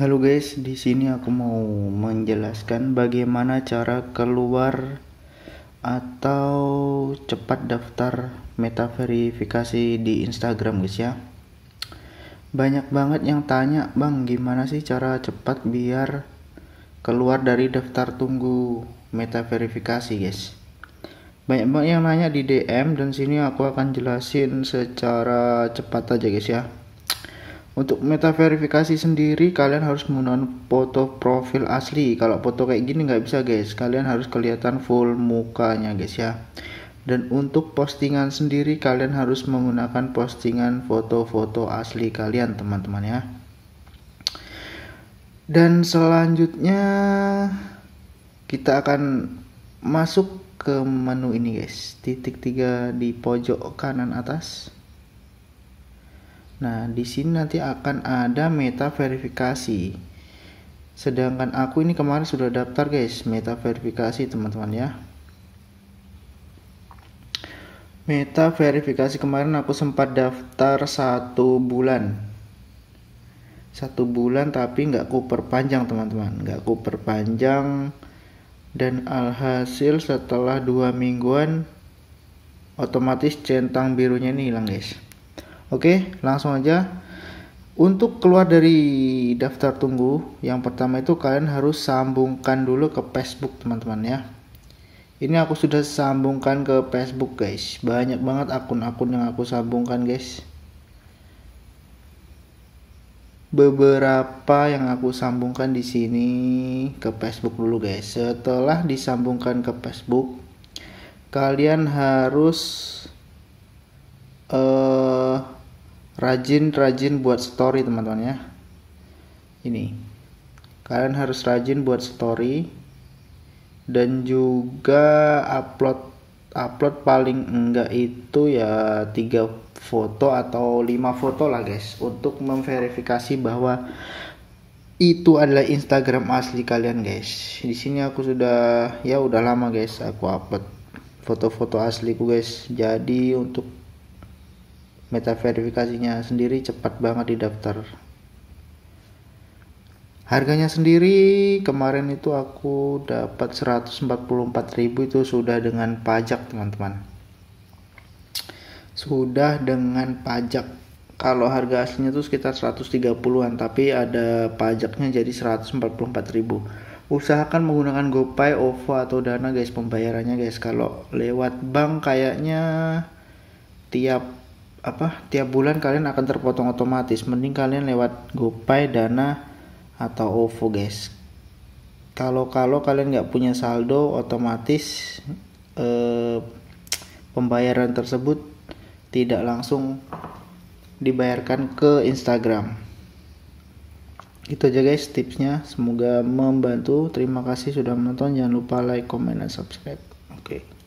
Halo guys, di sini aku mau menjelaskan bagaimana cara keluar atau cepat daftar meta verifikasi di Instagram guys ya. Banyak banget yang tanya, "Bang, gimana sih cara cepat biar keluar dari daftar tunggu meta verifikasi, guys?" Banyak banget yang nanya di DM dan sini aku akan jelasin secara cepat aja guys ya. Untuk meta verifikasi sendiri kalian harus menggunakan foto profil asli. Kalau foto kayak gini nggak bisa guys. Kalian harus kelihatan full mukanya guys ya. Dan untuk postingan sendiri kalian harus menggunakan postingan foto-foto asli kalian teman-teman ya. Dan selanjutnya kita akan masuk ke menu ini guys. Titik tiga di pojok kanan atas Nah, di sini nanti akan ada meta verifikasi. Sedangkan aku ini kemarin sudah daftar, guys, meta verifikasi, teman-teman ya. Meta verifikasi kemarin aku sempat daftar satu bulan. Satu bulan tapi nggak ku perpanjang teman-teman, nggak ku perpanjang dan alhasil setelah dua mingguan otomatis centang birunya ini hilang guys Oke, langsung aja. Untuk keluar dari daftar tunggu, yang pertama itu kalian harus sambungkan dulu ke Facebook, teman-teman ya. Ini aku sudah sambungkan ke Facebook, guys. Banyak banget akun-akun yang aku sambungkan, guys. Beberapa yang aku sambungkan di sini ke Facebook dulu, guys. Setelah disambungkan ke Facebook, kalian harus uh, rajin-rajin buat story teman-teman ya ini kalian harus rajin buat story dan juga upload upload paling enggak itu ya tiga foto atau lima foto lah guys untuk memverifikasi bahwa itu adalah Instagram asli kalian guys di sini aku sudah ya udah lama guys aku upload foto-foto asliku guys jadi untuk meta verifikasinya sendiri cepat banget di daftar harganya sendiri kemarin itu aku dapat 144.000 itu sudah dengan pajak teman-teman sudah dengan pajak kalau harga aslinya itu sekitar 130-an tapi ada pajaknya jadi 144.000 usahakan menggunakan GoPay, OVO atau Dana guys pembayarannya guys kalau lewat bank kayaknya tiap apa tiap bulan kalian akan terpotong otomatis mending kalian lewat GoPay Dana atau OVO guys kalau kalau kalian nggak punya saldo otomatis eh, pembayaran tersebut tidak langsung dibayarkan ke Instagram itu aja guys tipsnya semoga membantu terima kasih sudah menonton jangan lupa like comment dan subscribe oke okay.